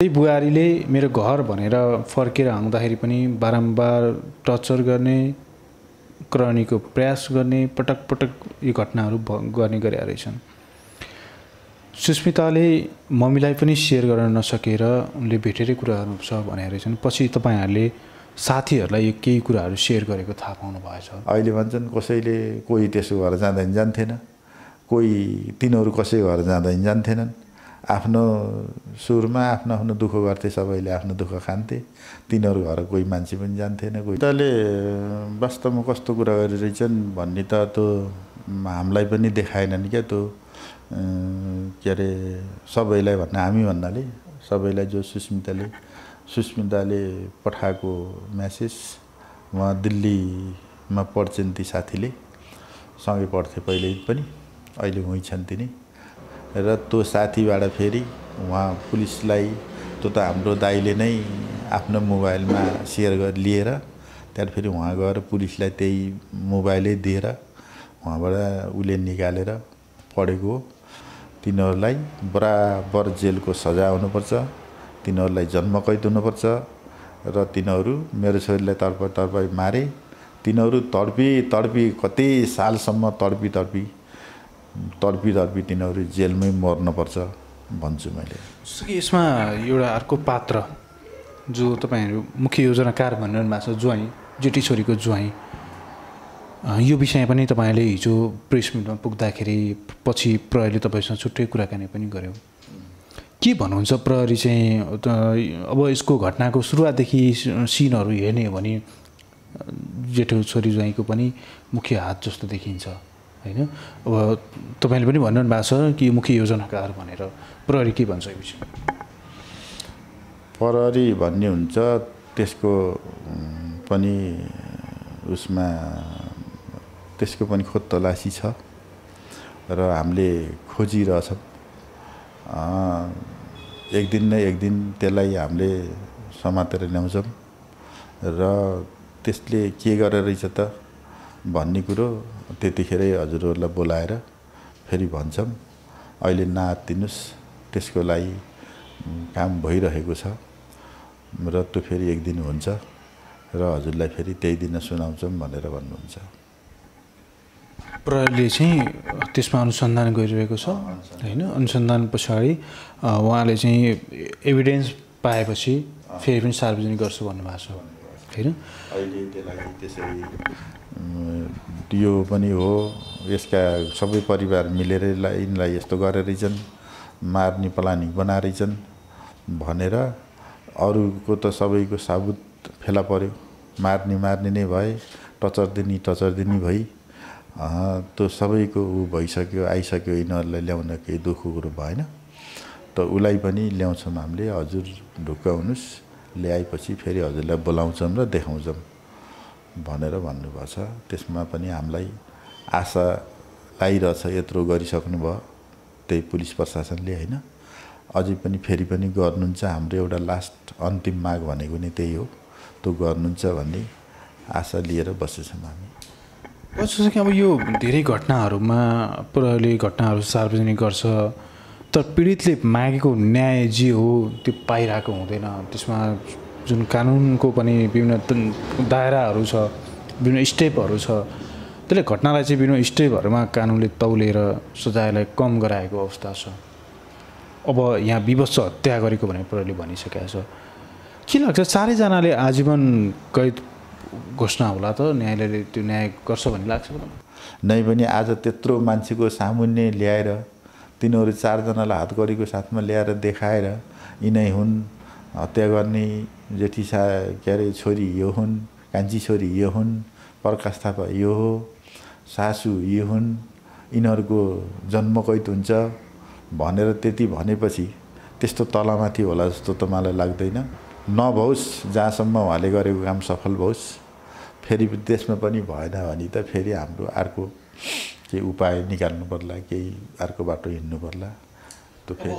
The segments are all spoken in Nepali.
त्यही बुहारीले मेरो घर भनेर फर्केर आउँदाखेरि पनि बारम्बार टर्चर गर्ने क्रनीको प्रयास गर्ने पटक पटक यो घटनाहरू गर्ने गरेका रहेछन् सुस्मिताले मम्मीलाई पनि सेयर गर्न नसकेर उनले भेटेरै कुराहरू छ भने रहेछन् पछि तपाईँहरूले साथीहरूलाई यो केही कुराहरू सेयर गरेको थाहा पाउनु भएछ अहिले भन्छन् कसैले कोही त्यसो घर जाँदैन जान्थेन कोही तिनीहरू कसै घर जाँदैन जान्थेनन् आफ्नो सुरमा आफ्नो आफ्नो दुःख गर्थे सबैले आफ्नो दुःख खान्थे तिनीहरू घर कोही मान्छे पनि जान्थेन कोही तले वास्तवमा कस्तो कुरा गरिरहेछन् भन्ने त त्यो हामीलाई पनि देखाएनन् क्या त्यो के अरे सबैलाई भन्ने हामी भन्नाले सबैलाई जो सुस्मिताले सुस्मिताले पठाएको म्यासेज उहाँ दिल्लीमा पढ्छन् ती साथीले सँगै पढ्थे पहिले पनि अहिले हुन्छन् तिनी र त्यो साथीबाट फेरि उहाँ पुलिसलाई त्यो त हाम्रो दाईले नै आफ्नो मोबाइलमा सेयर गर लिएर त्यहाँबाट फेरि उहाँ गएर पुलिसलाई त्यही मोबाइलै दिएर उहाँबाट उसले निकालेर पढेको तिनीहरूलाई बराबर जेलको सजाय हुनुपर्छ तिनीहरूलाई जन्मकैद हुनुपर्छ र तिनीहरू मेरो छोरीलाई तर्फ तर्फ मारे तिनीहरू तडपी तड्पी कति सालसम्म तडपी तडपी तर्पी तर्पी तिनीहरू जेलमै मर्नुपर्छ भन्छु मैले यसमा एउटा अर्को पात्र जो तपाईँहरू मुख्य योजनाकार भनिरहनु भएको छ ज्वाइँ जेठी छोरीको ज्वाइँ यो विषय पनि तपाईँले हिजो प्रेस मिटमा पुग्दाखेरि पछि प्रहरीले तपाईँसँग छुट्टै कुराकानी पनि गर्यो के भन्नुहुन्छ प्रहरी चाहिँ अब यसको घटनाको सुरुवातदेखि सिनहरू हेर्ने हो भने जेठो छोरी ज्वाइँको पनि मुख्य हात जस्तो देखिन्छ होइन अब तपाईँले पनि भन्नु भएको छ कि मुख्य योजनाकार भनेर प्रहरी के भन्छ यो प्रहरी भन्ने हुन्छ त्यसको पनि उसमा त्यसको पनि खोज तलासी छ र हामीले खोजिरहेछौँ एक दिन न एक दिन त्यसलाई हामीले समातेर ल्याउँछौँ र त्यसले के गरेर रहेछ त भन्ने कुरो त्यतिखेरै हजुरहरूलाई बोलाएर फेरि भन्छौँ अहिले नातिनुहोस् त्यसको लागि काम भइरहेको छ र त्यो फेरि एक दिन हुन्छ र हजुरलाई फेरि त्यही दिन सुनाउँछौँ भनेर भन्नुहुन्छ प्रहरीले चाहिँ त्यसमा अनुसन्धान गरिरहेको छ होइन अनुसन्धान पछाडि उहाँले चाहिँ एभिडेन्स पाएपछि फेरि पनि सार्वजनिक गर्छु भन्नुभएको छ होइन अहिले त्यसलाई त्यसरी पनि हो यसका सबै परिवार मिलेर यिनलाई यस्तो गरेरैछन् मार्ने प्लानिङ बनाएरैछन् भनेर अरूको त सबैको साबुत फेला पर्यो मार्ने मार्ने नै भए टचर दिने टचर दिने भई त्यो सबैको ऊ भइसक्यो आइसक्यो यिनीहरूलाई ल्याउन केही दुःख कुरो भएन त उसलाई पनि ल्याउँछौँ हामीले हजुर ढुक्क हुनुहोस् ल्याएपछि फेरि हजुरलाई बोलाउँछौँ र देखाउँछौँ भनेर भन्नुभएको छ त्यसमा पनि हामीलाई आशा लागिरहेछ यत्रो गरिसक्नु भयो त्यही पुलिस प्रशासनले होइन अझै पनि फेरि पनि गर्नुहुन्छ हाम्रो एउटा लास्ट अन्तिम माग भनेको नै त्यही हो त्यो गर्नुहुन्छ भन्ने आशा लिएर बसेछौँ हामी बस्छ कि अब यो धेरै घटनाहरूमा पुराले घटनाहरू सार्वजनिक गर्छ तर पीडितले मागेको न्याय जे हो त्यो पाइरहेको हुँदैन त्यसमा जुन कानुनको पनि विभिन्न दायराहरू छ विभिन्न स्टेपहरू छ त्यसले घटनालाई चाहिँ विभिन्न स्टेपहरूमा कानुनले तौलेर सजायलाई कम गराएको अवस्था छ अब यहाँ विवश हत्या गरेको भन्ने प्रहरीले भनिसकेको छ के लाग्छ चारैजनाले आजीवन कैद घोषणा होला त न्यायालयले त्यो न्याय गर्छ भन्ने लाग्छ नै पनि आज त्यत्रो मान्छेको सामुन्ने ल्याएर तिनीहरू चारजनालाई हातगडीको साथमा ल्याएर देखाएर यिनै हुन् हत्या गर्ने जेठी सा के अरे छोरी यो हुन् कान्छी छोरी यो हुन् प्रकाश थापा यो हो सासु यो हुन् यिनीहरूको जन्म कैद हुन्छ भनेर त्यति भनेपछि त्यस्तो तलमाथि होला जस्तो त मलाई लाग्दैन नभओस् जहाँसम्म उहाँले गरेको काम सफल भओस् फेरि त्यसमा पनि भएन भने त फेरि हाम्रो अर्को केही उपाय निकाल्नु पर्ला केही अर्को बाटो हिँड्नु पर्ला त्यो फेरि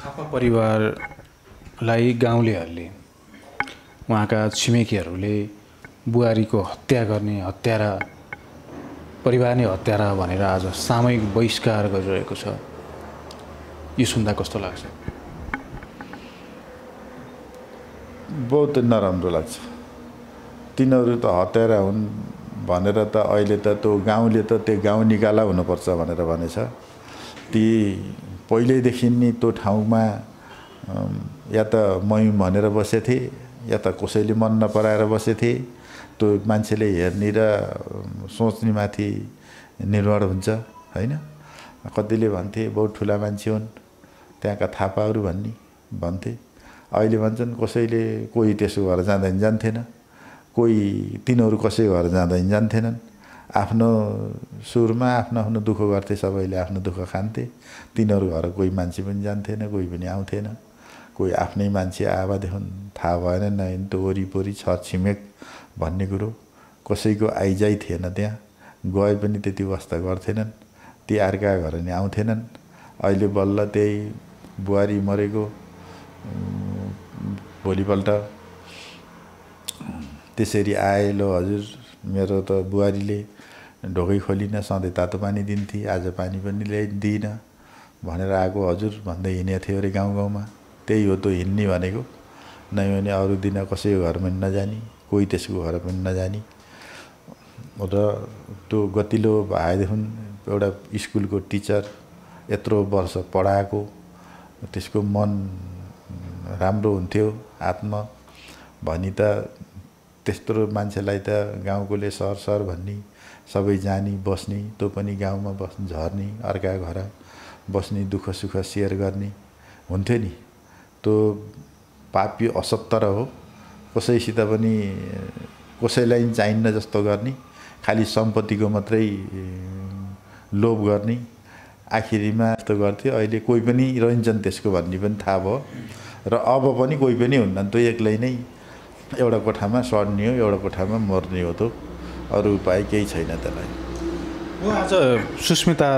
थापा परिवारलाई गाउँलेहरूले उहाँका छिमेकीहरूले बुहारीको हत्या गर्ने हत्यारा परिवार नै हत्यारा भनेर आज सामूहिक बहिष्कार गरिरहेको छ यो सुन्दा कस्तो लाग्छ बहुत नराम्रो लाग्छ तिनीहरू त हत्यारा हुन् भनेर त अहिले त त्यो गाउँले त त्यो गाउँ निकाला हुनुपर्छ भनेर भनेछ ती पहिल्यैदेखि नि त्यो ठाउँमा या त मै भनेर बसेको थिएँ या त कसैले मन नपराएर बसेको थिएँ त्यो मान्छेले हेर्ने र सोच्ने माथि निर्भर हुन्छ होइन कतिले भन्थे बहुत ठुला मान्छे हुन् त्यहाँका थापाहरू भन्ने भन्थे अहिले भन्छन् कसैले कोही त्यसो भएर जाँदैन जान्थेन कोही तिनीहरू कसै घर जाँदै जान्थेनन् आफ्नो सुरमा आफ्नो आफ्नो दुःख गर्थे सबैले आफ्नो दुःख खान्थे तिनीहरू घर कोही मान्छे पनि जान्थेन कोही पनि आउँथेन कोही आफ्नै मान्छे आवादेखि थाहा भएन नयन त वरिपरि छरछिमेक भन्ने कुरो कसैको आइजाइ थिएन त्यहाँ गए पनि त्यति वास्ता गर्थेनन् ती अर्का घर नि आउँथेनन् अहिले बल्ल त्यही बुहारी मरेको भोलिपल्ट त्यसरी आए ल हजुर मेरो त बुहारीले ढोकै खोलिनँ सधैँ तातो पानी दिन्थे आज पानी पनि ल्याइ दिइनँ भनेर आएको हजुर भन्दै हिँडेको थियो अरे गाउँ गाउँमा त्यही हो त हिँड्ने भनेको नै भने अरू दिन कसैको घर पनि नजाने कोही त्यसको घर पनि नजाने र त्यो गतिलो भएदेखि एउटा स्कुलको टिचर यत्रो वर्ष पढाएको त्यसको मन राम्रो हुन्थ्यो आत्मा भनी त त्यस्तो मान्छेलाई त गाउँकोले सर सर भन्ने सबै जाने बस्ने तँ पनि गाउँमा बस् झर्ने अर्का घर बस्ने दुःख सुख सेयर गर्ने हुन्थ्यो नि त्यो पापी असत्तर हो कसैसित पनि कसैलाई चाहिन्न जस्तो गर्ने खालि सम्पत्तिको मात्रै लोभ गर्ने आखिरीमा यस्तो गर्थ्यो अहिले कोही पनि रहन्छन् त्यसको भन्ने पनि थाहा भयो र अब पनि कोही पनि हुन्न त्यो एक्लै नै एउटा कोठामा सर्ने हो एउटा कोठामा मर्ने हो त अरू उपाय केही छैन त्यसलाई आज सुस्मिता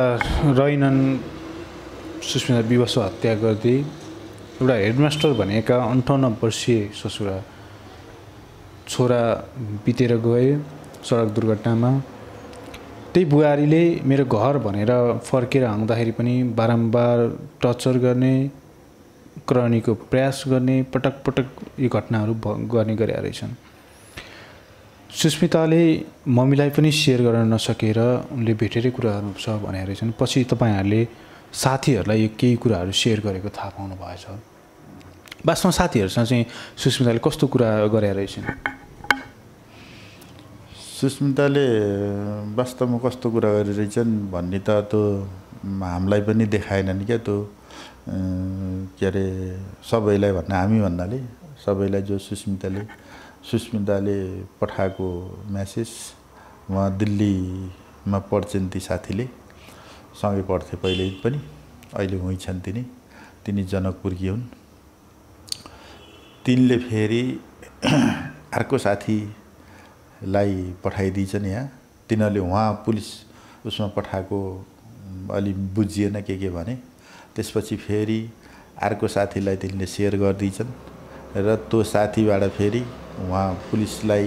रहेनन् सुस्मिता विवश हत्या गर्दै एउटा हेडमास्टर भनेका अन्ठाउन्न वर्षीय ससुरा छोरा बितेर गए सडक दुर्घटनामा त्यही बुहारीले मेरो घर भनेर फर्केर आउँदाखेरि पनि बारम्बार टर्चर गर्ने क्रनीको प्रयास गर्ने पटक पटक यो घटनाहरू गर्ने गरेका रहेछन् सुस्मिताले मम्मीलाई पनि सेयर गर्न नसकेर उनले भेटेरै कुराहरू छ भनेको रहेछन् पछि तपाईँहरूले साथीहरूलाई यो केही कुराहरू सेयर गरेको थाहा पाउनु भएछ वास्तवमा साथीहरूसँग चाहिँ सुस्मिताले कस्तो कुरा गरे रहेछन् सुस्मिताले वास्तवमा कस्तो कुरा गरिरहेछन् भन्ने त त्यो हामीलाई पनि देखाएनन् क्या त्यो के अरे सबैलाई भन्न हामी भन्नाले सबैलाई जो सुस्मिताले सुस्मिताले पठाएको म्यासेज उहाँ दिल्लीमा पढ्छन् ती साथीले सँगै पढ्थे पहिले पनि अहिले उहीँ तिनी तिनी जनकपुरकी हुन् तिनले फेरि अर्को साथीलाई पठाइदिन्छन् यहाँ तिनीहरूले उहाँ पुलिस उसमा पठाएको अलि बुझिएन के के भने त्यसपछि फेरि अर्को साथीलाई तिनले सेयर गरिदिन्छन् र त्यो साथीबाट फेरि उहाँ पुलिसलाई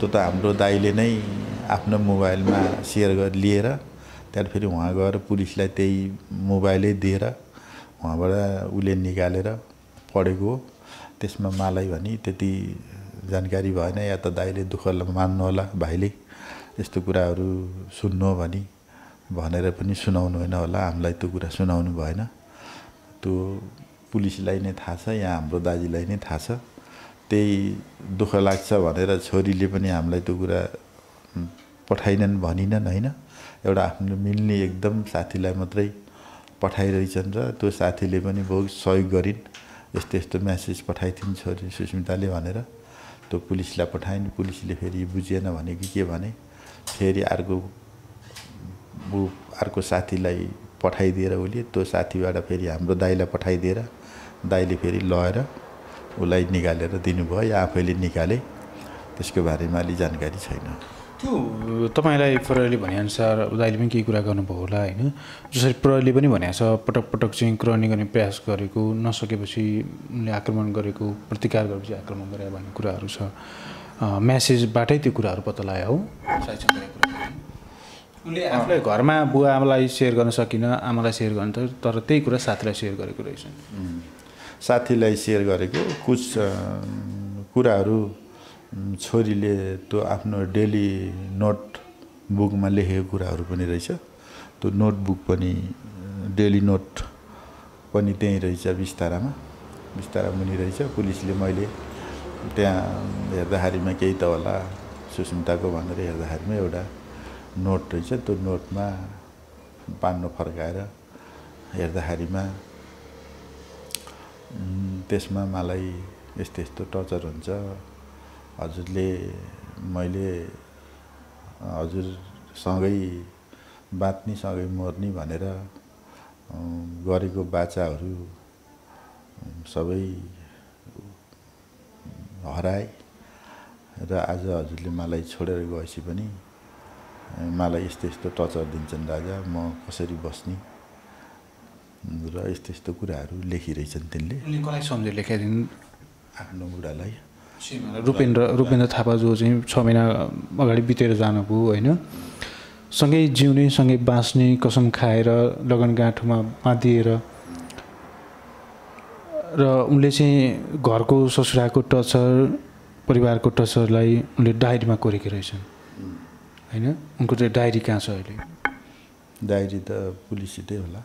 त्यो त हाम्रो दाईले नै आफ्नो मोबाइलमा सेयर गर लिएर त्यहाँदेखि फेरि उहाँ गएर पुलिसलाई त्यही मोबाइलै दिएर उहाँबाट उसले निकालेर पढेको हो त्यसमा मलाई भने त्यति जानकारी भएन या त दाइले दुःख मान्नु होला भाइले यस्तो कुराहरू सुन्नु भने भनेर पनि सुनाउनु होइन होला हामीलाई त्यो कुरा सुनाउनु भएन त्यो पुलिसलाई नै थाहा छ या हाम्रो दाजुलाई नै थाहा छ त्यही दुःख लाग्छ भनेर छोरीले पनि हामीलाई त्यो कुरा पठाइनन् भनिनन् होइन एउटा आफ्नो मिल्ने एकदम साथीलाई मात्रै पठाइरहेछन् र त्यो साथीले पनि बहुत सहयोग गरिन् यस्तो यस्तो म्यासेज पठाइथिन् छोरी सुस्मिताले भनेर त्यो पुलिसलाई पठाइन् पुलिसले फेरि बुझेन भने कि के भने फेरि अर्को अर्को साथीलाई पठाइदिएर उसले त्यो साथीबाट फेरि हाम्रो दाईलाई पठाइदिएर दाईले फेरि लएर उसलाई निकालेर दिनुभयो या आफैले निकाले त्यसको बारेमा अलि जानकारी छैन त्यो तपाईँलाई प्रहरीले भनेअनुसार दाईले पनि केही कुरा गर्नुभयो होला होइन जसरी प्रहरीले पनि भनेको छ पटक पटक चाहिँ क्रहणी गर्ने प्रयास गरेको नसकेपछि उनले आक्रमण गरेको प्रतिकार गरेपछि आक्रमण गरे भन्ने कुराहरू छ म्यासेजबाटै त्यो कुराहरू पत्ता लगायो हो सायद उसले आफूलाई घरमा बुवा आमालाई सेयर गर्न सकिनँ आमालाई सेयर गर्नु तर त्यही कुरा साथीलाई सेयर गरेको रहेछ साथीलाई सेयर गरेको कुछ कुराहरू छोरीले त्यो आफ्नो डेली नोट बुकमा लेखेको कुराहरू पनि रहेछ त्यो नोटबुक पनि डेली नोट पनि त्यहीँ रहेछ बिस्तारामा बिस्तारा मुनि रहेछ पुलिसले मैले त्यहाँ हेर्दाखेरिमा केही त होला सुस्मिताको भनेर हेर्दाखेरिमा एउटा नोट रहेछ त्यो नोटमा पान्नु फर्काएर हेर्दाखेरिमा त्यसमा मलाई यस्तो यस्तो टचर हुन्छ हजुरले मैले हजुरसँगै बाँच्ने सँगै मर्ने भनेर गरेको बाचाहरू सबै हराए र आज हजुरले मलाई छोडेर गएपछि पनि मलाई यस्तो यस्तो टचर दिन्छन् राजा म कसरी बस्ने र यस्तो यस्तो कुराहरू लेखिरहेछन् तिनले कसलाई सम्झेर लेखाइदिनु आफ्नो बुढालाई रूपेन्द्र रूपेन्द्र थापा जो चाहिँ छ महिना अगाडि बितेर जानुभयो होइन सँगै जिउने सँगै बाँच्ने कसम खाएर लगन गाँठोमा बाँधिएर र उनले चाहिँ घरको ससुराको टचर परिवारको टचरलाई उनले डायरीमा कोरेकी रहेछन् होइन उनको चाहिँ डायरी कहाँ छ अहिले डायरी त पुलिसितै होला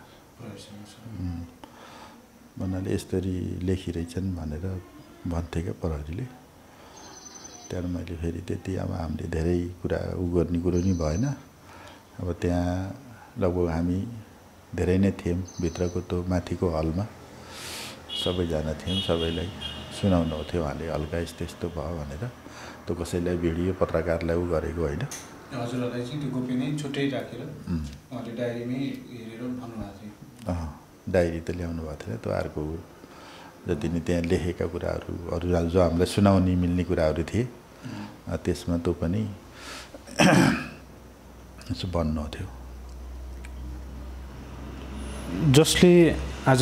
भन्नाले यसरी लेखिरहेछन् भनेर भन्थे क्या प्रहरीले त्यहाँबाट मैले फेरि त्यति अब हामीले धेरै कुरा उ गर्ने कुरो नि भएन अब त्यहाँ लगभग हामी धेरै नै थियौँ भित्रको त्यो माथिको हलमा सबैजना थियौँ सबैलाई सुनाउनु हुन्थ्यो उहाँले हल्का यस्तो यस्तो भयो भनेर त्यो कसैलाई भिडियो पत्रकारलाई उ गरेको होइन हजुरहरूलाई चाहिँ त्यो नै छुट्टै राखेर उहाँले डायरीमै हेरेर भन्नुभएको थियो डायरी त ल्याउनु भएको थिएन त्यो अर्को जति नै त्यहाँ लेखेका कुराहरू अरू जो हामीलाई सुनाउने मिल्ने कुराहरू थिए त्यसमा तँ पनि भन्नु थियो जसले आज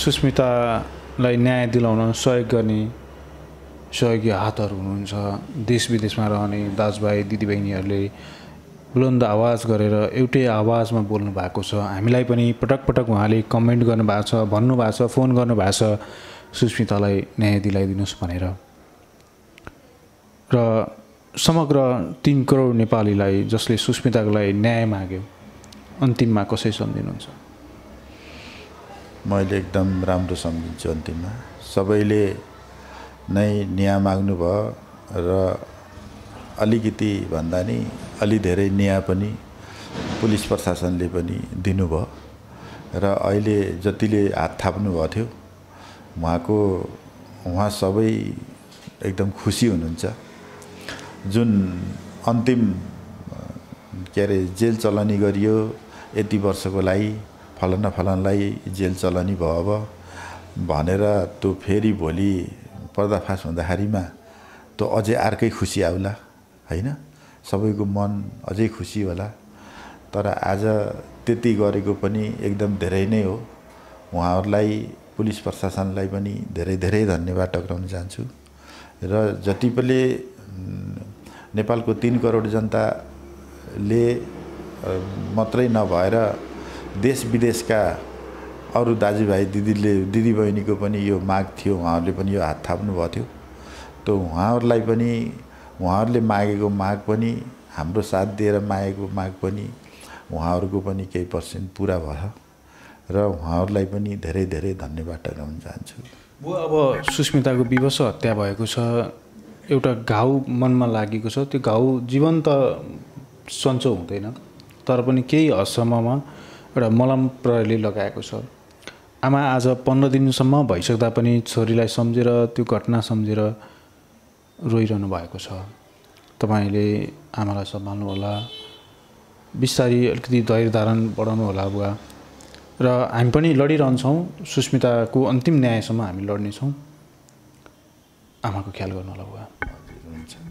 सुस्मितालाई न्याय दिलाउन सहयोग गर्ने सहयोगी हातहरू हुनुहुन्छ देश विदेशमा रहने दाजुभाइ दिदीबहिनीहरूले बुलन्द आवाज गरेर एउटै आवाजमा बोल्नु भएको छ हामीलाई पनि पटक पटक उहाँले कमेन्ट गर्नुभएको छ भन्नुभएको छ फोन गर्नुभएको छ सुस्मितालाई न्याय दिलाइदिनुहोस् भनेर र समग्र तिन करोड नेपालीलाई जसले सुस्मिताको लागि न्याय माग्यो अन्तिममा कसै सम्झिनुहुन्छ मैले एकदम राम्रो सम्झिन्छु अन्तिममा सबैले नै न्याय माग्नु भयो र अलिकति भन्दा नि अलि धेरै न्याय पनि पुलिस प्रशासनले पनि दिनुभयो र अहिले जतिले हात थाप्नुभएको थियो उहाँको उहाँ सबै एकदम खुसी हुनुहुन्छ जुन अन्तिम के अरे जेल चलनी गरियो यति वर्षको लागि फलाना फलानलाई जेल चलनी भयो अब भनेर त्यो फेरि भोलि पर्दाफास हुँदाखेरिमा त अझै अर्कै खुसी आउला होइन सबैको मन अझै खुसी होला तर आज त्यति गरेको पनि एकदम धेरै नै हो उहाँहरूलाई पुलिस प्रशासनलाई पनि धेरै धेरै धन्यवाद टक्राउन चाहन्छु र जति पनि नेपालको तिन करोड जनताले मात्रै नभएर देश विदेशका अरू दाजुभाइ दिदीले दिदीबहिनीको पनि यो माग थियो उहाँहरूले पनि यो हात थाप्नुभएको थियो त उहाँहरूलाई पनि उहाँहरूले मागेको माग पनि हाम्रो साथ दिएर मागेको माग पनि उहाँहरूको पनि केही पर्सेन्ट पुरा भयो र उहाँहरूलाई पनि धेरै धेरै धन्यवाद टाउन चाहन्छु म अब सुस्मिताको विवश हत्या भएको छ एउटा घाउ मनमा लागेको छ त्यो घाउ जीवन त सन्चो हुँदैन तर पनि केही हदसम्ममा एउटा मलम प्रहरीले लगाएको छ आमा आज पन्ध्र दिनसम्म भइसक्दा पनि छोरीलाई सम्झेर त्यो घटना सम्झेर रोइरहनु भएको छ तपाईँले आमालाई होला बिस्तारी अलिकति धैर्य धारण बढाउनु होला बुवा र हामी पनि लडिरहन्छौँ सुस्मिताको अन्तिम न्यायसम्म हामी लड्नेछौँ आमाको ख्याल गर्नु गर्नुहोला बुवा